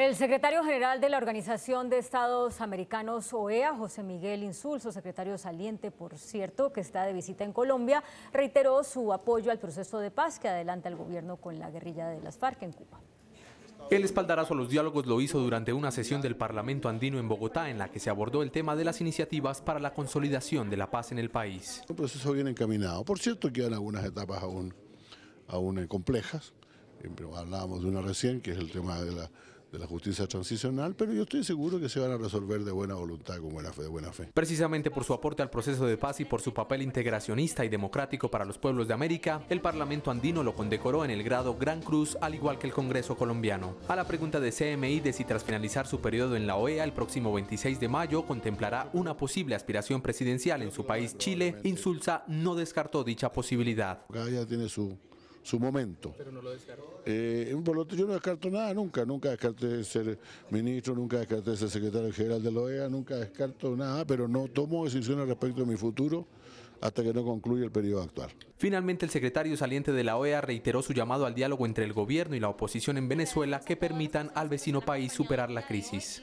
El secretario general de la Organización de Estados Americanos, OEA, José Miguel Insulso, secretario saliente, por cierto, que está de visita en Colombia, reiteró su apoyo al proceso de paz que adelanta el gobierno con la guerrilla de las FARC en Cuba. El espaldarazo a los diálogos lo hizo durante una sesión del Parlamento andino en Bogotá en la que se abordó el tema de las iniciativas para la consolidación de la paz en el país. Un proceso bien encaminado. Por cierto, quedan algunas etapas aún, aún eh, complejas. Hablábamos de una recién, que es el tema de la de la justicia transicional, pero yo estoy seguro que se van a resolver de buena voluntad, con buena fe, de buena fe. Precisamente por su aporte al proceso de paz y por su papel integracionista y democrático para los pueblos de América, el Parlamento andino lo condecoró en el grado Gran Cruz, al igual que el Congreso colombiano. A la pregunta de CMI de si tras finalizar su periodo en la OEA el próximo 26 de mayo contemplará una posible aspiración presidencial en su país Chile, Insulza no descartó dicha posibilidad. Cada tiene su su momento. Pero no lo eh, yo no descarto nada nunca, nunca descarté ser ministro, nunca descarté ser secretario general de la OEA, nunca descarto nada, pero no tomo decisiones respecto a mi futuro hasta que no concluya el periodo actual. Finalmente, el secretario saliente de la OEA reiteró su llamado al diálogo entre el gobierno y la oposición en Venezuela que permitan al vecino país superar la crisis.